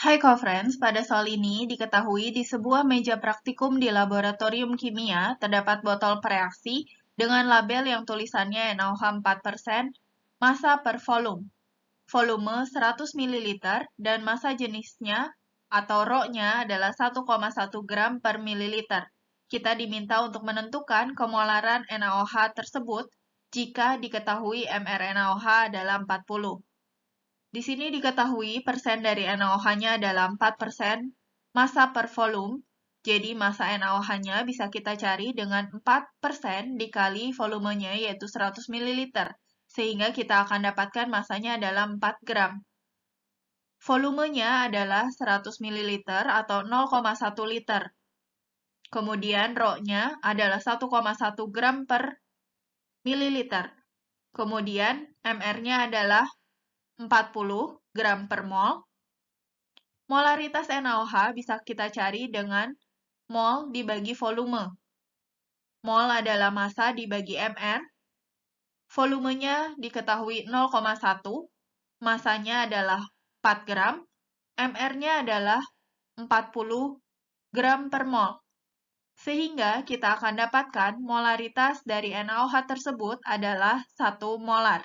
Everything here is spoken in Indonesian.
Hai Friends, pada soal ini diketahui di sebuah meja praktikum di laboratorium kimia terdapat botol pereaksi dengan label yang tulisannya NaOH 4%, massa per volume, volume 100 ml, dan massa jenisnya atau rho-nya adalah 1,1 gram per mL. Kita diminta untuk menentukan kemolaran NaOH tersebut jika diketahui mRNAOH adalah 40. Di sini diketahui persen dari NaOH-nya adalah 4% masa per volume, jadi masa NaOH-nya bisa kita cari dengan 4% dikali volumenya yaitu 100 ml, sehingga kita akan dapatkan masanya adalah 4 gram. Volumenya adalah 100 ml atau 0,1 liter. Kemudian rho-nya adalah 1,1 gram per mililiter. Kemudian MR-nya adalah 40 gram per mol. Molaritas NaOH bisa kita cari dengan mol dibagi volume. Mol adalah massa dibagi mR. Volumenya diketahui 0,1, masanya adalah 4 gram, mR-nya adalah 40 gram per mol. Sehingga kita akan dapatkan molaritas dari NaOH tersebut adalah 1 molar.